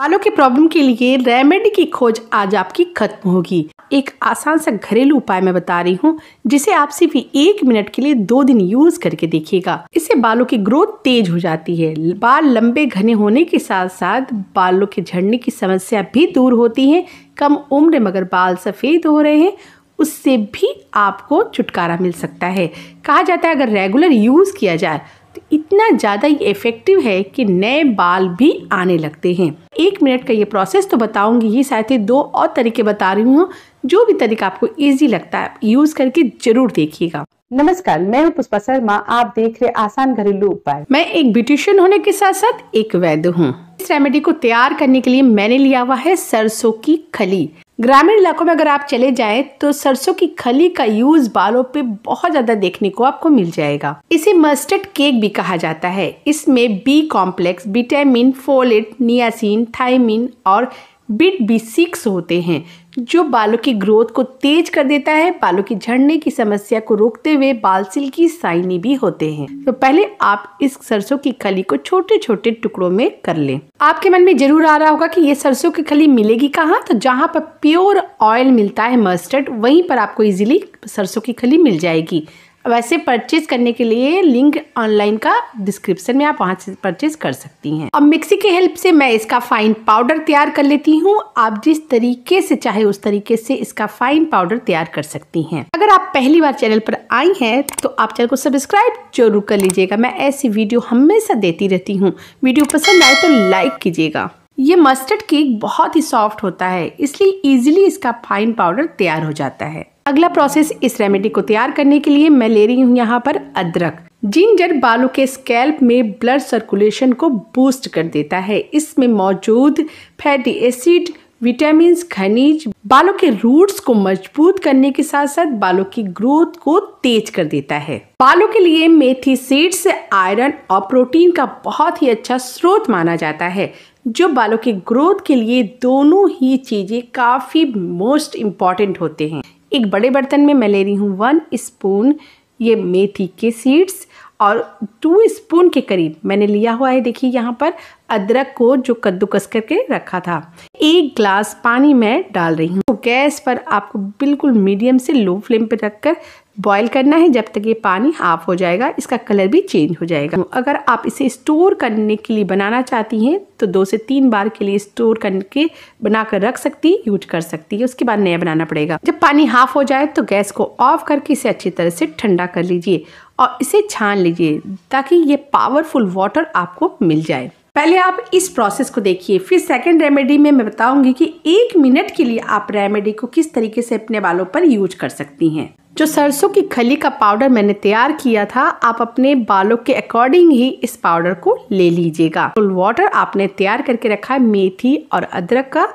बालों की प्रॉब्लम के लिए रेमेडी की खोज आज आपकी खत्म होगी एक आसान सा घरेलू उपाय मैं बता रही हूँ जिसे आप सिर्फ एक मिनट के लिए दो दिन यूज करके देखिएगा इससे बालों की ग्रोथ तेज हो जाती है बाल लंबे घने होने के साथ साथ बालों के झड़ने की समस्या भी दूर होती है कम उम्र मगर बाल सफ़ेद हो रहे हैं उससे भी आपको छुटकारा मिल सकता है कहा जाता है अगर रेगुलर यूज़ किया जाए तो इतना ज़्यादा ये इफेक्टिव है कि नए बाल भी आने लगते हैं एक मिनट का ये प्रोसेस तो बताऊंगी ही साथ ही दो और तरीके बता रही हूँ जो भी तरीका आपको इजी लगता है यूज करके जरूर देखिएगा नमस्कार मैं हूँ पुष्पा शर्मा आप देख रहे आसान घरेलू उपाय मैं एक ब्यूटिशियन होने के साथ साथ एक वैद्य हूँ इस रेमेडी को तैयार करने के लिए मैंने लिया हुआ है सरसों की खली ग्रामीण इलाकों में अगर आप चले जाएं तो सरसों की खली का यूज बालों पे बहुत ज्यादा देखने को आपको मिल जाएगा इसे मस्टर्ड केक भी कहा जाता है इसमें B complex vitamin folate niacin thiamine और बिट बी सिक्स होते हैं जो बालों की ग्रोथ को तेज कर देता है बालों की झड़ने की समस्या को रोकते हुए बाल सिल्की साइनी भी होते हैं तो पहले आप इस सरसों की खली को छोटे छोटे टुकड़ों में कर लें आपके मन में जरूर आ रहा होगा कि ये सरसों की खली मिलेगी कहाँ तो जहाँ पर प्योर ऑयल मिलता है मस्टर्ड वहीं पर आपको इजिली सरसों की खली मिल जाएगी वैसे परचेज करने के लिए लिंक ऑनलाइन का डिस्क्रिप्शन में आप वहाँ से परचेज कर सकती हैं अब मिक्सी के हेल्प से मैं इसका फाइन पाउडर तैयार कर लेती हूँ आप जिस तरीके से चाहे उस तरीके से इसका फाइन पाउडर तैयार कर सकती हैं अगर आप पहली बार चैनल पर आई हैं तो आप चैनल को सब्सक्राइब जरूर कर लीजिएगा मैं ऐसी वीडियो हमेशा देती रहती हूँ वीडियो पसंद आए तो लाइक कीजिएगा ये मस्टर्ड केक बहुत ही सॉफ्ट होता है इसलिए इजीली इसका फाइन पाउडर तैयार हो जाता है अगला प्रोसेस इस रेमेडी को तैयार करने के लिए मैं ले रही हूँ यहाँ पर अदरक जिंजर बालों के स्कैल्प में ब्लड सर्कुलेशन को बूस्ट कर देता है इसमें मौजूद फैटी एसिड विटामिन खनिज बालों के रूट्स को मजबूत करने के साथ साथ बालों की ग्रोथ को तेज कर देता है बालों के लिए मेथी सीड्स आयरन और प्रोटीन का बहुत ही अच्छा स्रोत माना जाता है जो बालों के ग्रोथ के लिए दोनों ही चीज़ें काफ़ी मोस्ट इम्पॉर्टेंट होते हैं एक बड़े बर्तन में मैं ले रही हूँ वन स्पून ये मेथी के सीड्स और टू स्पून के करीब मैंने लिया हुआ है देखिए यहाँ पर अदरक को जो कद्दूकस करके रखा था एक ग्लास पानी मैं डाल रही हूँ तो गैस पर आपको बिल्कुल मीडियम से लो फ्लेम पर रखकर बॉईल करना है जब तक ये पानी हाफ हो जाएगा इसका कलर भी चेंज हो जाएगा अगर आप इसे स्टोर करने के लिए बनाना चाहती हैं तो दो से तीन बार के लिए स्टोर करके बना कर रख सकती यूज कर सकती है उसके बाद नया बनाना पड़ेगा जब पानी हाफ हो जाए तो गैस को ऑफ करके इसे अच्छी तरह से ठंडा कर लीजिए और इसे छान लीजिए ताकि ये पावरफुल वाटर आपको मिल जाए पहले आप इस प्रोसेस को देखिए फिर सेकंड रेमेडी में मैं बताऊंगी कि एक मिनट के लिए आप रेमेडी को किस तरीके से अपने बालों पर यूज कर सकती हैं जो सरसों की खली का पाउडर मैंने तैयार किया था आप अपने बालों के अकॉर्डिंग ही इस पाउडर को ले लीजिएगा फुल तो वाटर आपने तैयार करके रखा है मेथी और अदरक का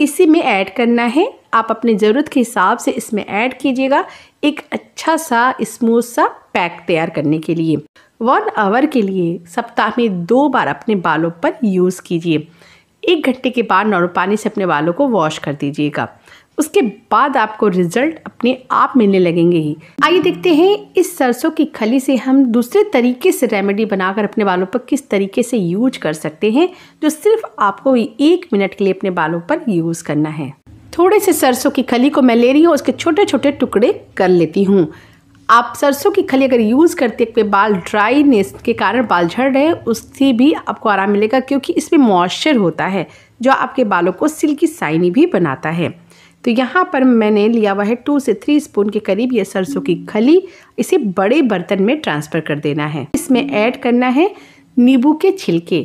इसी में ऐड करना है आप अपने ज़रूरत के हिसाब से इसमें ऐड कीजिएगा एक अच्छा सा स्मूथ सा पैक तैयार करने के लिए वन आवर के लिए सप्ताह में दो बार अपने बालों पर यूज़ कीजिए एक घंटे के बाद नॉर्मल पानी से अपने बालों को वॉश कर दीजिएगा उसके बाद आपको रिजल्ट अपने आप मिलने लगेंगे ही आइए देखते हैं इस सरसों की खली से हम दूसरे तरीके से रेमेडी बनाकर अपने बालों पर किस तरीके से यूज कर सकते हैं जो सिर्फ आपको एक मिनट के लिए अपने बालों पर यूज़ करना है थोड़े से सरसों की खली को मैं ले रही हूँ उसके छोटे छोटे टुकड़े कर लेती हूँ आप सरसों की खली अगर यूज़ करते हुए बाल ड्राईनेस के कारण बाल झड़ रहे हैं उससे भी आपको आराम मिलेगा क्योंकि इसमें मॉइस्चर होता है जो आपके बालों को सिल्की साइनी भी बनाता है तो यहाँ पर मैंने लिया हुआ है टू से थ्री स्पून के करीब यह सरसों की खली इसे बड़े बर्तन में ट्रांसफ़र कर देना है इसमें ऐड करना है नींबू के छिलके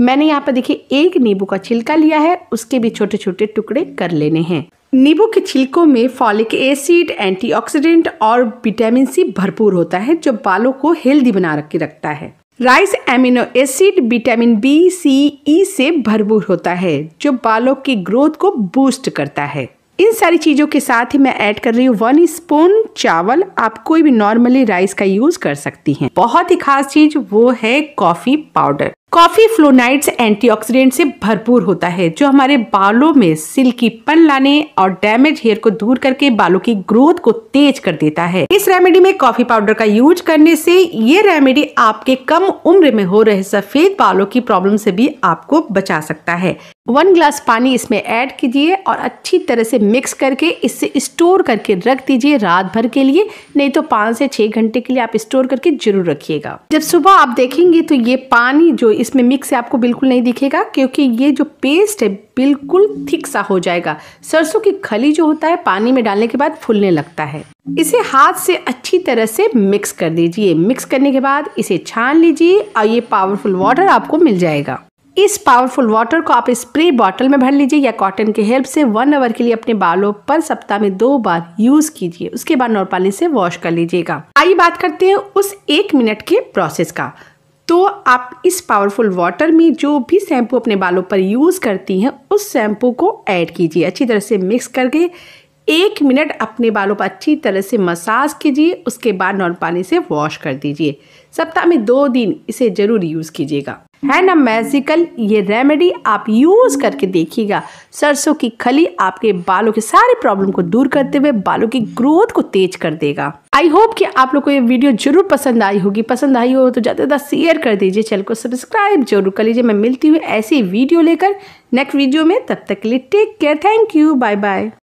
मैंने यहाँ पर देखिए एक नींबू का छिलका लिया है उसके भी छोटे छोटे टुकड़े कर लेने हैं नींबू के छिलकों में फॉलिक एसिड एंटीऑक्सीडेंट और विटामिन सी भरपूर होता है जो बालों को हेल्दी बना के रखता है rice amino acid vitamin B C E से भरपूर होता है जो बालों की ग्रोथ को बूस्ट करता है इन सारी चीज़ों के साथ ही मैं ऐड कर रही हूँ वन स्पून चावल आप कोई भी नॉर्मली राइस का यूज़ कर सकती हैं बहुत ही खास चीज़ वो है coffee powder coffee flavonoids antioxidant से भरपूर होता है जो हमारे बालों में सिल्की पन लाने और डैमेज हेयर को दूर करके बालों की ग्रोथ को तेज कर देता है इस रेमेडी में कॉफी पाउडर का यूज करने से ये रेमेडी आपके कम उम्र में हो रहे सफेद बालों की प्रॉब्लम से भी आपको बचा सकता है वन ग्लास पानी इसमें ऐड कीजिए और अच्छी तरह से मिक्स करके इससे स्टोर करके रख दीजिए रात भर के लिए नहीं तो पाँच से छः घंटे के लिए आप स्टोर करके जरूर रखिएगा जब सुबह आप देखेंगे तो ये पानी जो इसमें मिक्स है आपको बिल्कुल नहीं दिखेगा क्योंकि ये जो पेस्ट है बिल्कुल थिक सा हो जाएगा सरसों की खली जो होता है पानी में डालने के बाद फूलने लगता है इसे हाथ से अच्छी तरह से मिक्स कर दीजिए मिक्स करने के बाद इसे छान लीजिए और ये पावरफुल वाटर आपको मिल जाएगा इस पावरफुल वाटर को आप स्प्रे बॉटल में भर लीजिए या कॉटन के हेल्प से वन आवर के लिए अपने बालों पर सप्ताह में दो बार यूज कीजिए उसके बाद नॉर्मल पानी से वॉश कर लीजिएगा आइए बात करते हैं उस एक मिनट के प्रोसेस का तो आप इस पावरफुल वाटर में जो भी शैम्पू अपने बालों पर यूज़ करती हैं उस शैम्पू को ऐड कीजिए अच्छी तरह से मिक्स करके एक मिनट अपने बालों पर अच्छी तरह से मसाज कीजिए उसके बाद नॉर्म पानी से वॉश कर दीजिए सप्ताह में दो दिन इसे ज़रूर यूज़ कीजिएगा है ना मैजिकल ये रेमेडी आप यूज़ करके देखिएगा सरसों की खली आपके बालों के सारे प्रॉब्लम को दूर करते हुए बालों की ग्रोथ को तेज कर देगा आई होप कि आप लोग को ये वीडियो जरूर पसंद आई होगी पसंद आई हो तो ज़्यादा ज़्यादा शेयर कर दीजिए चैनल को सब्सक्राइब जरूर कर लीजिए मैं मिलती हुई ऐसी वीडियो लेकर नेक्स्ट वीडियो में तब तक के लिए take care thank you bye bye